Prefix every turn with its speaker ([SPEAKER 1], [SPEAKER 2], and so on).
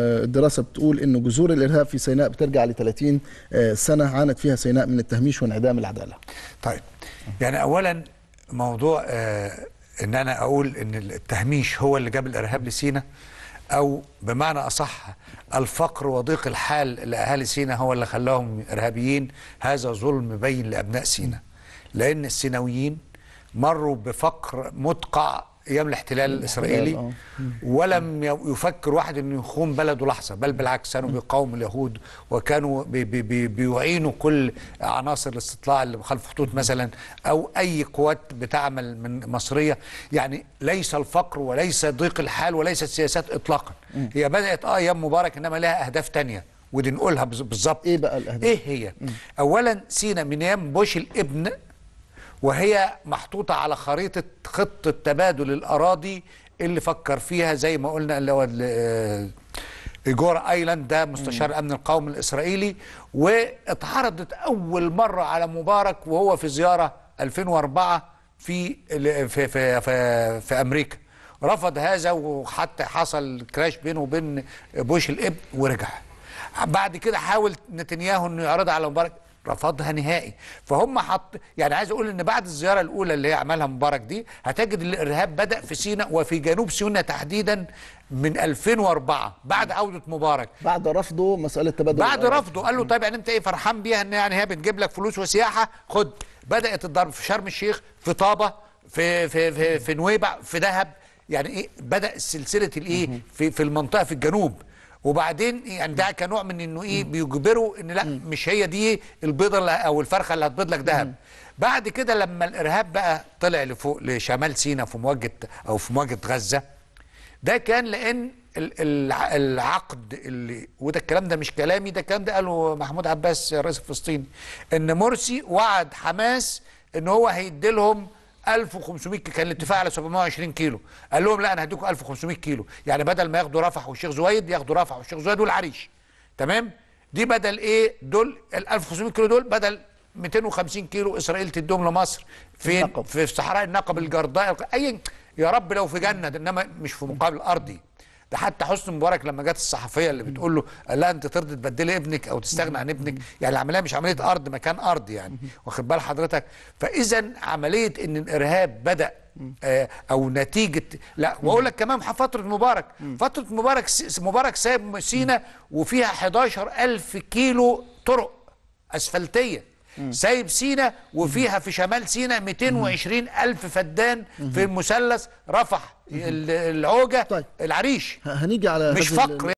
[SPEAKER 1] الدراسة بتقول أن جذور الإرهاب في سيناء بترجع ل 30 آه، سنة عانت فيها سيناء من التهميش وانعدام العدالة طيب يعني أولا موضوع آه، أن أنا أقول أن التهميش هو اللي جاب الإرهاب لسينا أو بمعنى أصح الفقر وضيق الحال لأهالي سينا هو اللي خلاهم إرهابيين هذا ظلم بين لأبناء سينا لأن السيناويين مروا بفقر متقع ايام الاحتلال الاسرائيلي آه. ولم يفكر واحد انه يخون بلده لحظه بل بالعكس كانوا بيقاوموا اليهود وكانوا بيعينوا كل عناصر الاستطلاع اللي خلف خطوط مثلا او اي قوات بتعمل من مصريه يعني ليس الفقر وليس ضيق الحال وليست سياسات اطلاقا هي بدات اه ايام مبارك انما لها اهداف ثانيه ودي نقولها بالظبط ايه بقى الاهداف ايه هي اولا سينا من ايام بوش الابن وهي محطوطة على خريطة خطة تبادل الأراضي اللي فكر فيها زي ما قلنا اللي هو إيجور آه، ايلاند ده مستشار الامن القومي الاسرائيلي واتعرضت اول مره على مبارك وهو في زياره 2004 في في في, في, في امريكا رفض هذا وحتى حصل كراش بينه وبين بوش الاب ورجع بعد كده حاول نتنياهو انه يعرضها على مبارك رفضها نهائي فهم حط يعني عايز اقول ان بعد الزياره الاولى اللي هي عملها مبارك دي هتجد الارهاب بدا في سيناء وفي جنوب سيناء تحديدا من 2004 بعد عوده مبارك بعد رفضه مساله تبادل بعد الأرض. رفضه قال له طيب يعني انت ايه فرحان بيها ان يعني هي بتجيب لك فلوس وسياحه خد بدات الضرب في شرم الشيخ في طابه في في في, في نويبع في دهب يعني ايه بدا سلسله الايه في في المنطقه في الجنوب وبعدين يعني ده كنوع من انه ايه بيجبروا ان لا مش هي دي البيضه او الفرخه اللي هتبيض لك ذهب بعد كده لما الارهاب بقى طلع لفوق لشمال سيناء في مواجهه او في مواجهه غزه ده كان لان العقد اللي وده الكلام ده مش كلامي ده الكلام ده قاله محمود عباس الرئيس الفلسطيني ان مرسي وعد حماس ان هو هيدي لهم 1500 كان الاتفاق على 720 كيلو قال لهم لا انا هديكم 1500 كيلو يعني بدل ما ياخدوا رفح والشيخ زويد ياخدوا رفح والشيخ زويد والعريش تمام دي بدل ايه دول ال 1500 كيلو دول بدل 250 كيلو اسرائيل تديهم لمصر فين في صحراء النقب الجرداء اي يا رب لو في جنه انما مش في مقابل ارضي ده حتى حسني مبارك لما جت الصحفيه اللي بتقول له قال لها انت ترضي تبدلي ابنك او تستغنى عن ابنك يعني العمليه مش عمليه ارض مكان ارض يعني واخد بال حضرتك فاذا عمليه ان الارهاب بدا آه، او نتيجه لا واقول لك كمان فتره مبارك فتره مبارك مبارك سايب سينا وفيها 11000 كيلو طرق اسفلتيه سايب سينا وفيها في شمال سينا 220 ألف فدان في المثلث رفح العوجة طيب. العريش هنيجي على مش فقر